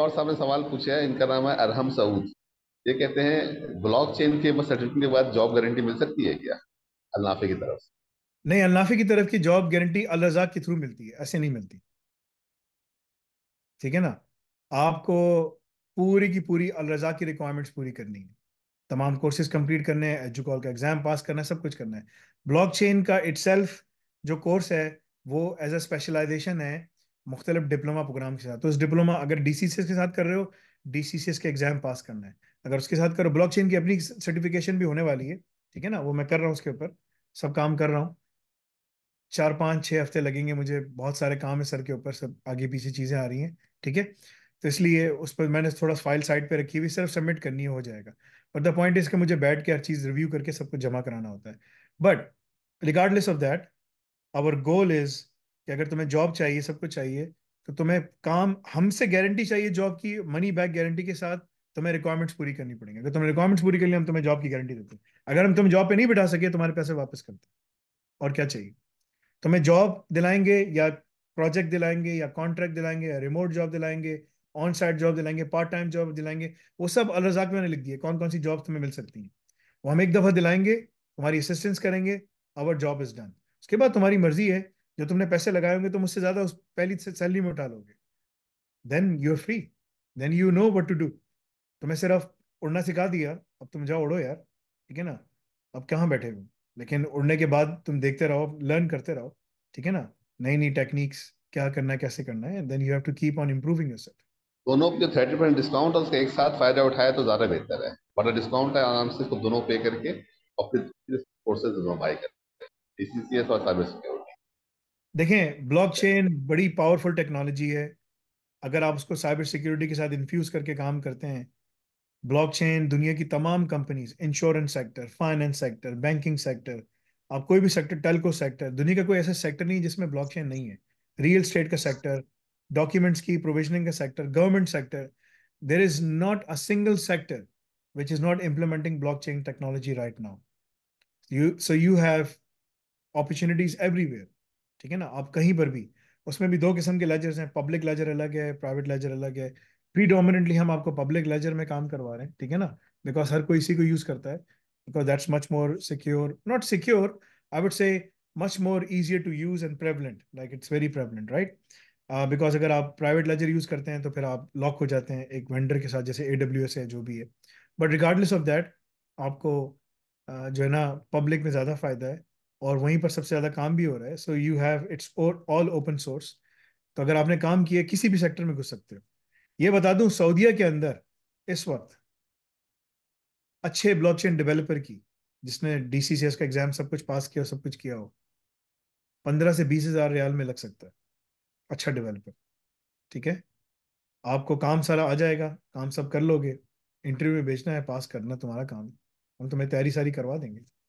और साहब ने सवाल पूछा है इनका नाम है अरहम सऊद ये कहते हैं ब्लॉक चेन के सर्टिफिकेट के बाद जॉब गारंटी मिल सकती है क्या अल्लाफे की तरफ से नहीं अल्लाफे की तरफ की जॉब गारंटी अलजा के थ्रू मिलती है ऐसे नहीं मिलती ठीक है ना आपको पूरी की पूरी अलजा की रिक्वायरमेंट्स पूरी करनी है तमाम कोर्सेज कंप्लीट करने हैं एजुकॉल का एग्जाम पास करना है सब कुछ करना है ब्लॉकचेन का इट्सल्फ जो कोर्स है वो एज अ स्पेशलाइजेशन है मुख्तलिफ डिप्लोमा प्रोग्राम के साथ तो इस डिप्लोमा अगर डी के साथ कर रहे हो डी के एग्जाम पास करना है अगर उसके साथ करो ब्लॉक की अपनी सर्टिफिकेशन भी होने वाली है ठीक है ना वो मैं कर रहा हूँ उसके ऊपर सब काम कर रहा हूँ चार पाँच छः हफ्ते लगेंगे मुझे बहुत सारे काम है सर के ऊपर सब आगे पीछे चीज़ें आ रही हैं ठीक है तो इसलिए उस पर मैंने थोड़ा फाइल साइड पर रखी हुई सिर्फ सबमिट करनी हो जाएगा बट द पॉइंट इसके मुझे बैठ के हर चीज़ रिव्यू करके सबको जमा कराना होता है but regardless of that our goal is कि अगर तुम्हें जॉब चाहिए सब कुछ चाहिए तो तुम्हें काम हमसे गारंटी चाहिए जॉब की मनी बैक गारंटी के साथ तुम्हें रिक्वायरमेंट्स पूरी करनी पड़ेंगे अगर तुम्हें रिक्वायरमेंट्स पूरी कर लिए हम तुम्हें जॉब की गारंटी देते हैं अगर हम तुम्हें जॉब पे नहीं बिठा सके तुम्हारे पैसे वापस करते हैं और क्या चाहिए तुम्हें जॉब दिलाएंगे या प्रोजेक्ट दिलाएंगे या कॉन्ट्रैक्ट दिलाएंगे या रिमोट जॉब दिलाएंगे ऑन साइड जॉब दिलाएंगे पार्ट टाइम जॉब दिलाएंगे वो सब अलरजाक मैंने लिख दिए कौन कौन सी जॉब तुम्हें मिल सकती हैं वो हम एक दफ़ा दिलाएंगे तुम्हारी असिस्टेंस करेंगे आवर जॉब इज़ डन उसके बाद तुम्हारी मर्जी है जो तुमने पैसे लगाए होंगे तो मुझसे ज्यादा उस पहली सैलरी में उठा लोगे then you are free then you know what to do तुम्हें सिर्फ उड़ना सिखा दिया अब तुम जाओ उड़ो यार ठीक है ना अब कहाँ बैठे हुए लेकिन उड़ने के बाद तुम देखते रहो लर्न करते रहो ठीक है ना नई नई टेक्निक्स क्या करना है कैसे करना है then you have to keep on improving self दोनों के थर्टी परसेंट डिस्काउंट और उसके एक साथ फायदा उठाया तो ज्यादा बेहतर है बट डिस्काउंट है आराम से तो दोनों पे करके और फिर कोर्सेज दोनों बाई करें डी सी सी एस और साइबर सिक्योरिटी देखें ब्लॉकचेन बड़ी पावरफुल टेक्नोलॉजी है अगर आप उसको साइबर सिक्योरिटी के साथ इन्फ्यूज करके काम करते हैं ब्लॉकचेन दुनिया की तमाम companies insurance sector finance sector banking sector आप कोई भी सेक्टर टेलको सेक्टर दुनिया का कोई ऐसा सेक्टर नहीं जिसमें ब्लॉकचेन नहीं है रियल स्टेट का सेक्टर डॉक्यूमेंट्स की प्रोविजनिंग का sector government sector there is not a single sector is not implementing blockchain technology right now you so you have opportunities everywhere ठीक है ना आप कहीं पर भी उसमें भी दो किस्म के लेजर्स हैं पब्लिक लेजर अलग है प्राइवेट लेजर अलग है प्रीडोमिनेंटली हम आपको पब्लिक लेजर में काम करवा रहे हैं ठीक है ना बिकॉज हर कोई इसी को यूज करता है because that's much more secure not secure I would say much more easier to use and prevalent like it's very prevalent right because अगर आप प्राइवेट लेजर यूज करते हैं तो फिर आप लॉक हो जाते हैं एक वेंडर के साथ जैसे ए डब्ल्यू एस है जो भी है बट रिगार्डलेस ऑफ दैट आपको uh, जो है ना पब्लिक में ज़्यादा फायदा है और वहीं पर सबसे ज़्यादा काम भी हो रहा है so you have it's all open source तो अगर आपने काम किया किसी भी सेक्टर में घुस सकते हो ये बता दूं सऊदीया के अंदर इस वक्त अच्छे ब्लॉकचेन डेवलपर की जिसने डीसीसीएस का एग्जाम सब कुछ पास किया सब कुछ किया हो पंद्रह से बीस हजार रियाल में लग सकता है अच्छा डेवलपर ठीक है आपको काम सारा आ जाएगा काम सब कर लोगे इंटरव्यू में भेजना है पास करना तुम्हारा काम हम तुम्हें तैयारी सारी करवा देंगे